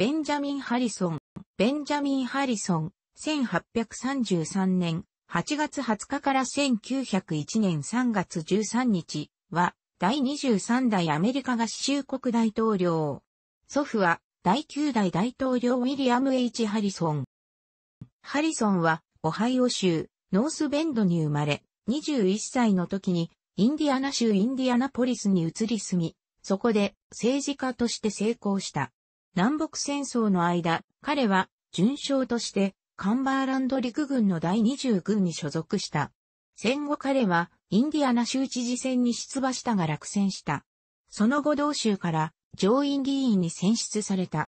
ベンジャミン・ハリソン。ベンジャミン・ハリソン、1833年8月20日から1901年3月13日は、第23代アメリカ合衆国大統領。祖父は、第9代大統領ウィリアム・ H・ ハリソン。ハリソンは、オハイオ州、ノースベンドに生まれ、21歳の時に、インディアナ州インディアナポリスに移り住み、そこで政治家として成功した。南北戦争の間、彼は、順将として、カンバーランド陸軍の第20軍に所属した。戦後彼は、インディアナ州知事選に出馬したが落選した。その後同州から、上院議員に選出された。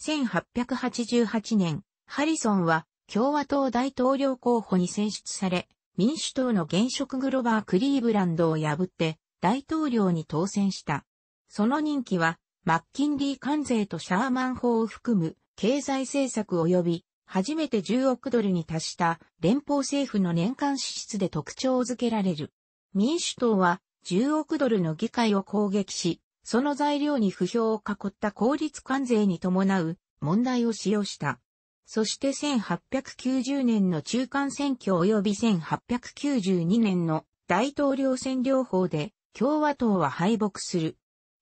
1888年、ハリソンは、共和党大統領候補に選出され、民主党の現職グロバー・クリーブランドを破って、大統領に当選した。その任期はマッキンリー関税とシャーマン法を含む経済政策及び初めて10億ドルに達した連邦政府の年間支出で特徴づけられる。民主党は10億ドルの議会を攻撃し、その材料に不評を囲った公立関税に伴う問題を使用した。そして1890年の中間選挙及び1892年の大統領選両方で共和党は敗北する。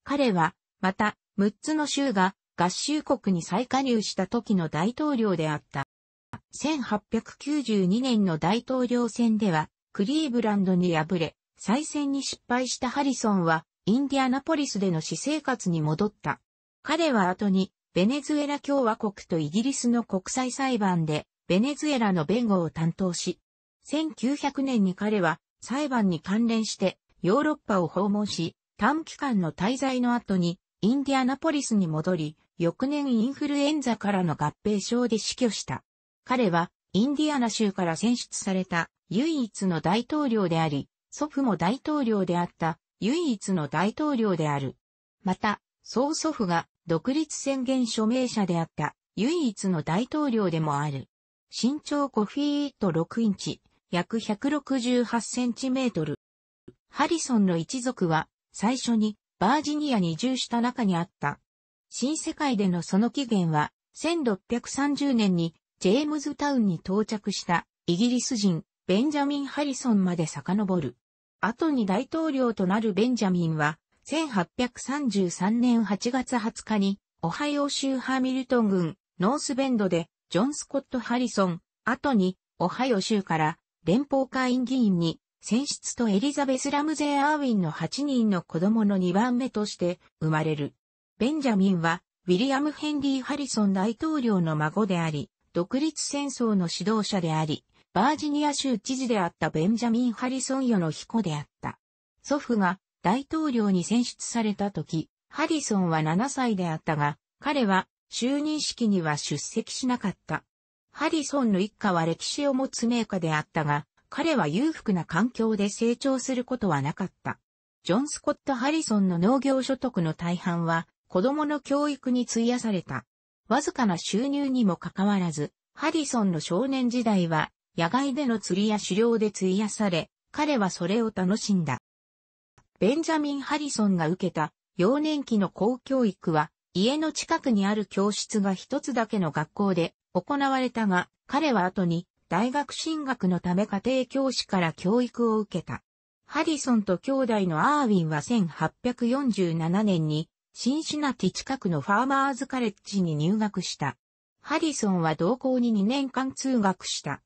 彼はまた、6つの州が合衆国に再加入した時の大統領であった。1892年の大統領選では、クリーブランドに敗れ、再選に失敗したハリソンは、インディアナポリスでの私生活に戻った。彼は後に、ベネズエラ共和国とイギリスの国際裁判で、ベネズエラの弁護を担当し、1900年に彼は裁判に関連してヨーロッパを訪問し、短期間の滞在の後にインディアナポリスに戻り、翌年インフルエンザからの合併症で死去した。彼は、インディアナ州から選出された唯一の大統領であり、祖父も大統領であった唯一の大統領である。また、曽祖父が独立宣言署名者であった唯一の大統領でもある。身長5フィート6インチ、約168センチメートル。ハリソンの一族は最初にバージニアに移住した中にあった。新世界でのその起源は、1630年にジェームズタウンに到着したイギリス人ベンジャミン・ハリソンまで遡る。後に大統領となるベンジャミンは、1833年8月20日に、オハイオ州ハミルトン郡ノースベンドで、ジョン・スコット・ハリソン、後に、オハイオ州から連邦会員議員に選出とエリザベス・ラムゼー・アーウィンの8人の子供の2番目として生まれる。ベンジャミンは、ウィリアム・ヘンリー・ハリソン大統領の孫であり、独立戦争の指導者であり、バージニア州知事であったベンジャミン・ハリソン与の彦であった。祖父が大統領に選出された時、ハリソンは7歳であったが、彼は就任式には出席しなかった。ハリソンの一家は歴史を持つ名家であったが、彼は裕福な環境で成長することはなかった。ジョン・スコット・ハリソンの農業所得の大半は子供の教育に費やされた。わずかな収入にもかかわらず、ハリソンの少年時代は野外での釣りや狩猟で費やされ、彼はそれを楽しんだ。ベンジャミン・ハリソンが受けた幼年期の公教育は、家の近くにある教室が一つだけの学校で行われたが、彼は後に大学進学のため家庭教師から教育を受けた。ハリソンと兄弟のアーウィンは1847年にシンシナティ近くのファーマーズカレッジに入学した。ハリソンは同校に2年間通学した。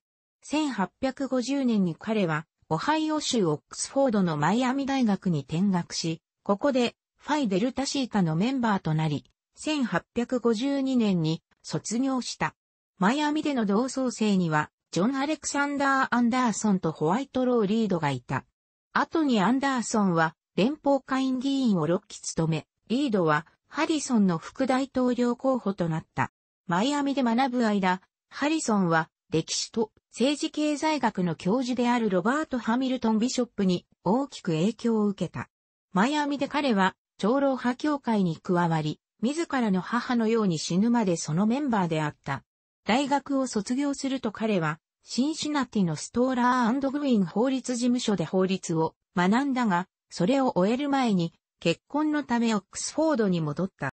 1850年に彼はオハイオ州オックスフォードのマイアミ大学に転学し、ここでファイデルタシータのメンバーとなり、1852年に卒業した。マイアミでの同窓生には、ジョン・アレクサンダー・アンダーソンとホワイトロー・リードがいた。後にアンダーソンは連邦下院議員を6期務め、リードはハリソンの副大統領候補となった。マイアミで学ぶ間、ハリソンは歴史と政治経済学の教授であるロバート・ハミルトン・ビショップに大きく影響を受けた。マイアミで彼は長老派協会に加わり、自らの母のように死ぬまでそのメンバーであった。大学を卒業すると彼はシンシナティのストーラーグウィン法律事務所で法律を学んだが、それを終える前に結婚のためオックスフォードに戻った。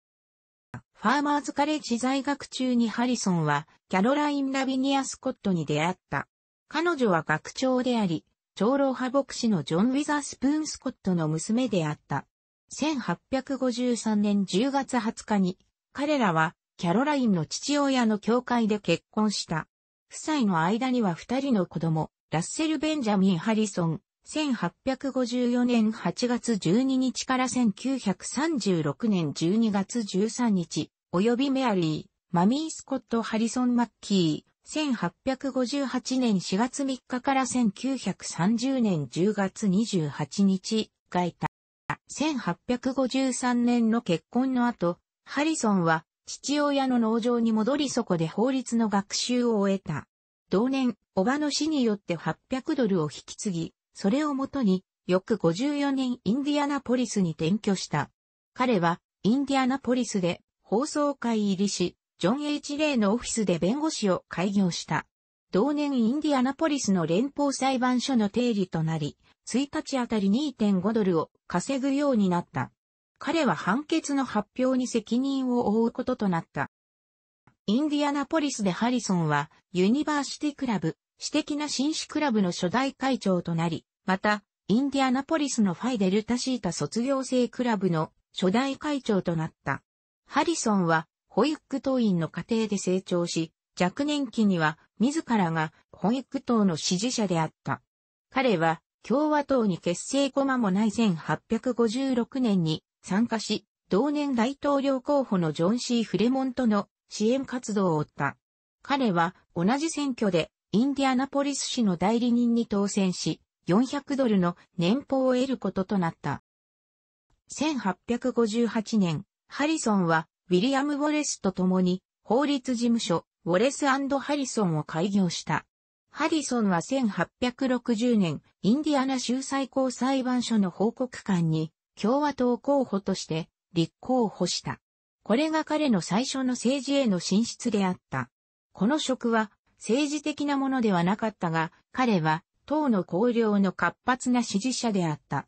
ファーマーズカレッジ在学中にハリソンはキャロライン・ラビニア・スコットに出会った。彼女は学長であり、長老派牧師のジョン・ウィザスプーン・スコットの娘であった。1853年10月20日に、彼らはキャロラインの父親の教会で結婚した。夫妻の間には二人の子供、ラッセル・ベンジャミン・ハリソン、1854年8月12日から1936年12月13日、及びメアリー、マミー・スコット・ハリソン・マッキー、1858年4月3日から1930年10月28日がいた。1853年の結婚の後、ハリソンは父親の農場に戻りそこで法律の学習を終えた。同年、おばの死によって800ドルを引き継ぎ、それをもとに、翌54年インディアナポリスに転居した。彼は、インディアナポリスで放送会入りし、ジョン・ H・ レイのオフィスで弁護士を開業した。同年インディアナポリスの連邦裁判所の定理となり、1日あたり2.5ドルを稼ぐようになった。彼は判決の発表に責任を負うこととなった。インディアナポリスでハリソンはユニバーシティクラブ、私的な紳士クラブの初代会長となり、また、インディアナポリスのファイデルタシータ卒業生クラブの初代会長となった。ハリソンは保育党員の家庭で成長し、若年期には自らが保育党の支持者であった。彼は共和党に結成駒もない1856年に参加し、同年大統領候補のジョン・シー・フレモンとの支援活動を追った。彼は同じ選挙でインディアナポリス市の代理人に当選し、400ドルの年俸を得ることとなった。1858年、ハリソンはウィリアム・ウォレスと共に法律事務所ウォレスハリソンを開業した。ハリソンは1860年、インディアナ州最高裁判所の報告官に共和党候補として立候補した。これが彼の最初の政治への進出であった。この職は政治的なものではなかったが、彼は党の綱領の活発な支持者であった。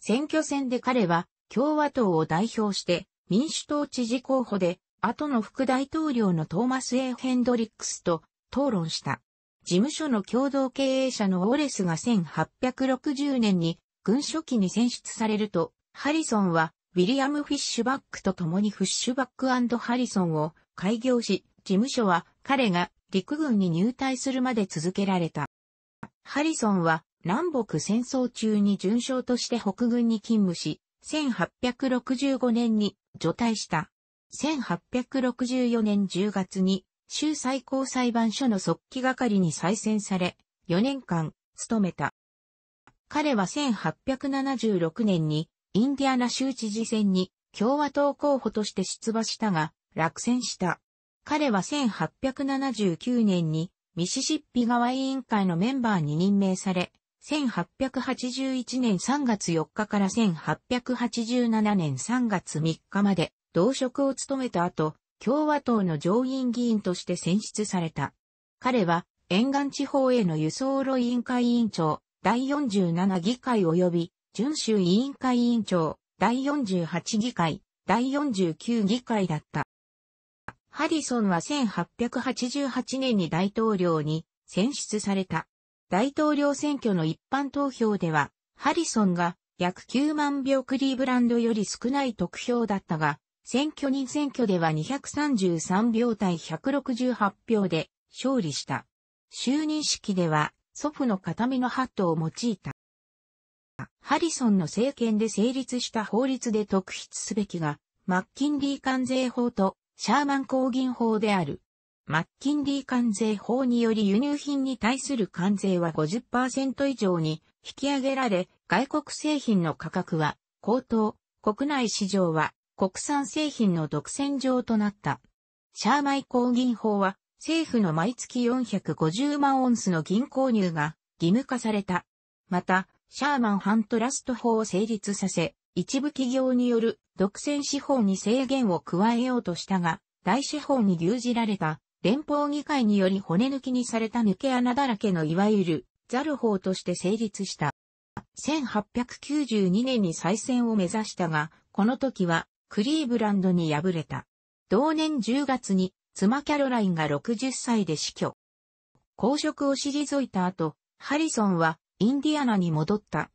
選挙戦で彼は共和党を代表して民主党知事候補で、後の副大統領のトーマス・エ A・ ヘンドリックスと討論した。事務所の共同経営者のオレスが1860年に軍書記に選出されると、ハリソンは、ウィリアム・フィッシュバックと共にフィッシュバックハリソンを開業し、事務所は彼が陸軍に入隊するまで続けられた。ハリソンは南北戦争中に巡将として北軍に勤務し、1865年に除隊した。1864年10月に州最高裁判所の速記係に再選され、4年間務めた。彼は1876年にインディアナ州知事選に共和党候補として出馬したが、落選した。彼は1879年にミシシッピ側委員会のメンバーに任命され、1881年3月4日から1887年3月3日まで同職を務めた後、共和党の上院議員として選出された。彼は沿岸地方への輸送路委員会委員長、第47議会及び準州委員会委員長、第48議会、第49議会だった。ハリソンは1888年に大統領に選出された。大統領選挙の一般投票では、ハリソンが約9万票クリーブランドより少ない得票だったが、選挙人選挙では233票対168票で勝利した。就任式では祖父の片目のハットを用いた。ハリソンの政権で成立した法律で特筆すべきが、マッキンリー関税法とシャーマン工銀法である。マッキンリー関税法により輸入品に対する関税は50%以上に引き上げられ、外国製品の価格は高騰、国内市場は国産製品の独占上となった。シャーマイ工銀法は政府の毎月450万オンスの銀購入が義務化された。また、シャーマン・ハントラスト法を成立させ、一部企業による独占資本に制限を加えようとしたが、大資本に牛耳られた連邦議会により骨抜きにされた抜け穴だらけのいわゆるザル法として成立した。1892年に再選を目指したが、この時はクリーブランドに敗れた。同年10月に妻キャロラインが60歳で死去。公職を退いた後、ハリソンはインディアナに戻った。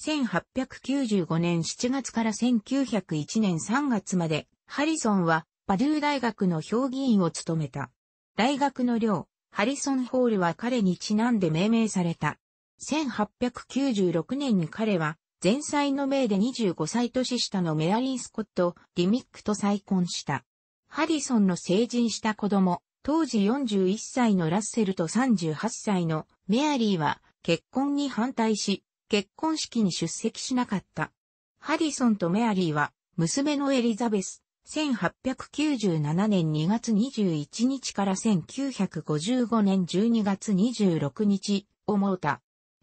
1895年7月から1901年3月まで、ハリソンはパドゥー大学の評議員を務めた。大学の寮、ハリソンホールは彼にちなんで命名された。1896年に彼は、前妻の命で25歳年下のメアリー・スコット・ディミックと再婚した。ハリソンの成人した子供、当時41歳のラッセルと38歳のメアリーは、結婚に反対し、結婚式に出席しなかった。ハリソンとメアリーは、娘のエリザベス、1897年2月21日から1955年12月26日をもうた。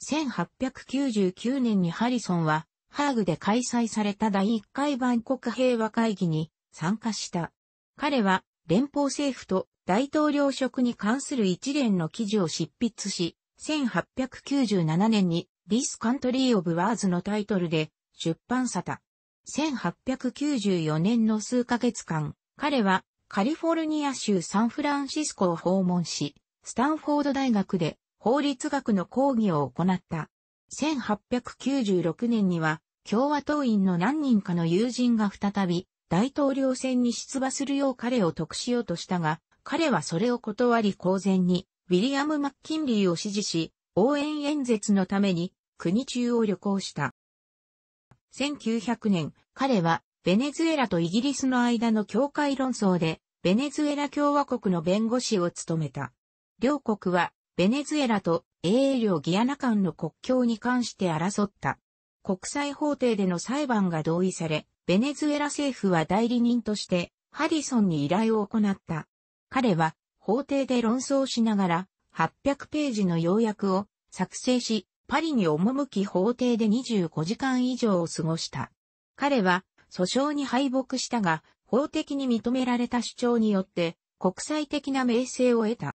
1899年にハリソンは、ハーグで開催された第1回万国平和会議に参加した。彼は、連邦政府と大統領職に関する一連の記事を執筆し、1897年にディスカントリー・オブ・ワーズのタイトルで出版された。1894年の数ヶ月間、彼はカリフォルニア州サンフランシスコを訪問し、スタンフォード大学で法律学の講義を行った。1896年には共和党員の何人かの友人が再び大統領選に出馬するよう彼を得しようとしたが、彼はそれを断り公然にウィリアム・マッキンリーを支持し、応援演説のために国中を旅行した。1900年、彼はベネズエラとイギリスの間の境界論争で、ベネズエラ共和国の弁護士を務めた。両国は、ベネズエラと英領ギアナ間の国境に関して争った。国際法廷での裁判が同意され、ベネズエラ政府は代理人として、ハリソンに依頼を行った。彼は、法廷で論争しながら、800ページの要約を作成し、パリに赴き法廷で25時間以上を過ごした。彼は、訴訟に敗北したが、法的に認められた主張によって、国際的な名声を得た。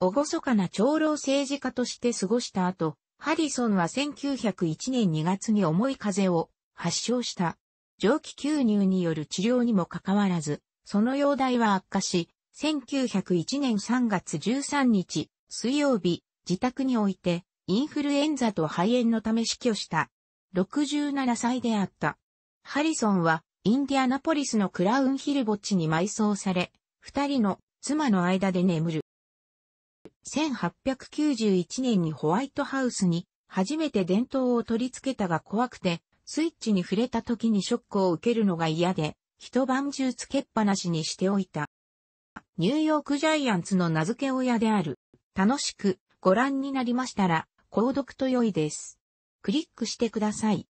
おごそかな長老政治家として過ごした後、ハリソンは1901年2月に重い風邪を発症した。蒸気吸入による治療にもかかわらず、その容体は悪化し、1901年3月13日、水曜日、自宅において、インフルエンザと肺炎のため死去した。67歳であった。ハリソンは、インディアナポリスのクラウンヒル墓地に埋葬され、二人の妻の間で眠る。1891年にホワイトハウスに初めて電灯を取り付けたが怖くて、スイッチに触れた時にショックを受けるのが嫌で、一晩中つけっぱなしにしておいた。ニューヨークジャイアンツの名付け親である。楽しくご覧になりましたら、購読と良いです。クリックしてください。